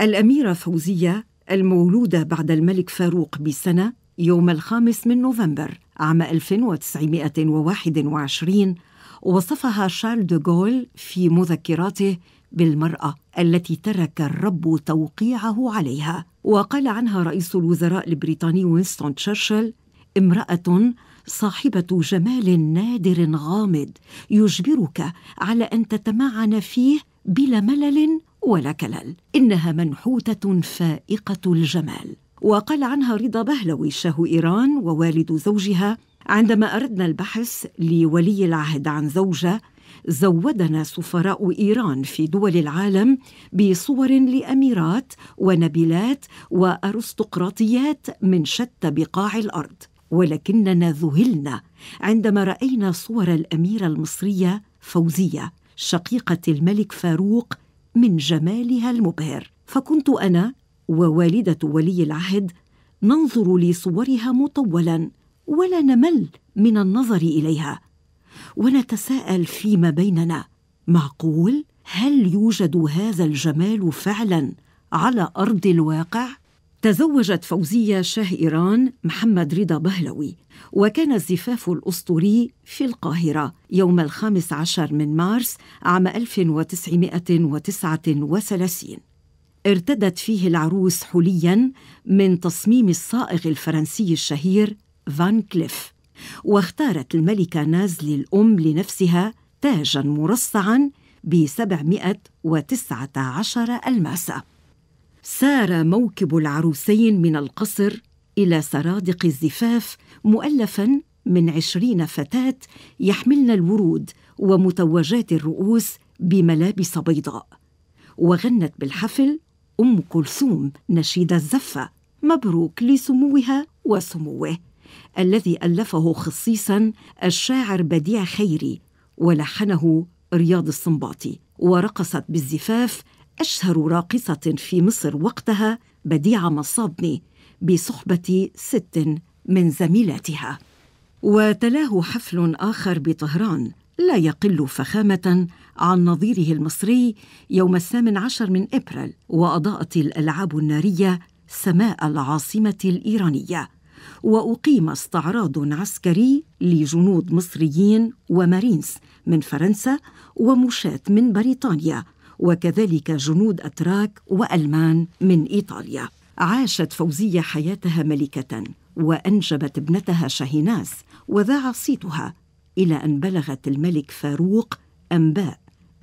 الأميرة فوزية المولودة بعد الملك فاروق بسنة يوم الخامس من نوفمبر عام 1921 وصفها شارل دوغول في مذكراته بالمرأة التي ترك الرب توقيعه عليها وقال عنها رئيس الوزراء البريطاني وينستون تشرشل امرأة صاحبة جمال نادر غامض يجبرك على أن تتمعن فيه بلا ملل ولا كلل إنها منحوتة فائقة الجمال وقال عنها رضا بهلوي شاه إيران ووالد زوجها عندما أردنا البحث لولي العهد عن زوجة زودنا سفراء ايران في دول العالم بصور لاميرات ونبيلات وارستقراطيات من شتى بقاع الارض ولكننا ذهلنا عندما راينا صور الاميره المصريه فوزيه شقيقه الملك فاروق من جمالها المبهر فكنت انا ووالده ولي العهد ننظر لصورها مطولا ولا نمل من النظر اليها ونتساءل فيما بيننا معقول هل يوجد هذا الجمال فعلا على ارض الواقع تزوجت فوزية شاه إيران محمد رضا بهلوي وكان الزفاف الأسطوري في القاهرة يوم الخامس عشر من مارس عام 1939 ارتدت فيه العروس حليا من تصميم الصائغ الفرنسي الشهير فان كليف واختارت الملكة نازلي الأم لنفسها تاجا مرصعا ب 719 ألماسة سار موكب العروسين من القصر إلى سرادق الزفاف مؤلفا من عشرين فتاة يحملن الورود ومتوجات الرؤوس بملابس بيضاء وغنت بالحفل أم كلثوم نشيد الزفة مبروك لسموها وسموه الذي ألفه خصيصا الشاعر بديع خيري ولحنه رياض الصنباطي ورقصت بالزفاف أشهر راقصة في مصر وقتها بديعة مصابني بصحبة ست من زميلاتها وتلاه حفل آخر بطهران لا يقل فخامة عن نظيره المصري يوم الثامن عشر من إبريل وأضاءت الألعاب النارية سماء العاصمة الإيرانية وأقيم استعراض عسكري لجنود مصريين ومارينس من فرنسا ومشاة من بريطانيا وكذلك جنود أتراك وألمان من إيطاليا عاشت فوزية حياتها ملكة وأنجبت ابنتها شاهيناز وذاع صيتها إلى أن بلغت الملك فاروق أنباء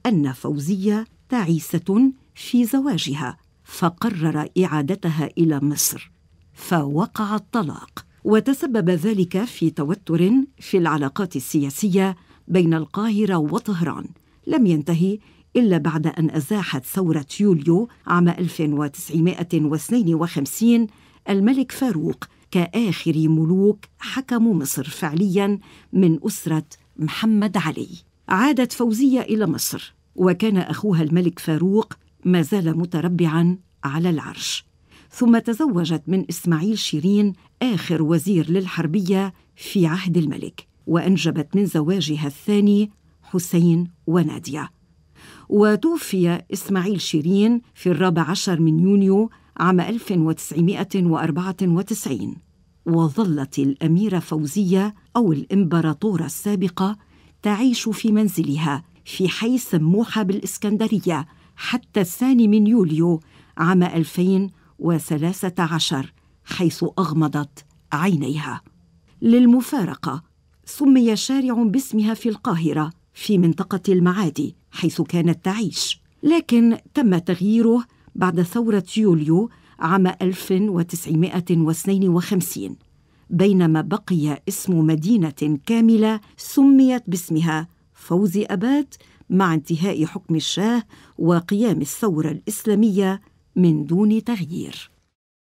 أن فوزية تعيسة في زواجها فقرر إعادتها إلى مصر فوقع الطلاق وتسبب ذلك في توتر في العلاقات السياسية بين القاهرة وطهران لم ينتهي إلا بعد أن أزاحت ثورة يوليو عام 1952 الملك فاروق كآخر ملوك حكموا مصر فعليا من أسرة محمد علي عادت فوزية إلى مصر وكان أخوها الملك فاروق ما زال متربعا على العرش ثم تزوجت من إسماعيل شيرين آخر وزير للحربية في عهد الملك وأنجبت من زواجها الثاني حسين وناديه وتوفي إسماعيل شيرين في الرابع عشر من يونيو عام 1994 وظلت الأميرة فوزية أو الإمبراطورة السابقة تعيش في منزلها في حي سموحة بالإسكندرية حتى الثاني من يوليو عام 2013 حيث أغمضت عينيها للمفارقة سمي شارع باسمها في القاهرة في منطقة المعادي حيث كانت تعيش لكن تم تغييره بعد ثورة يوليو عام 1952 بينما بقي اسم مدينة كاملة سميت باسمها فوزي أباد مع انتهاء حكم الشاه وقيام الثورة الإسلامية من دون تغيير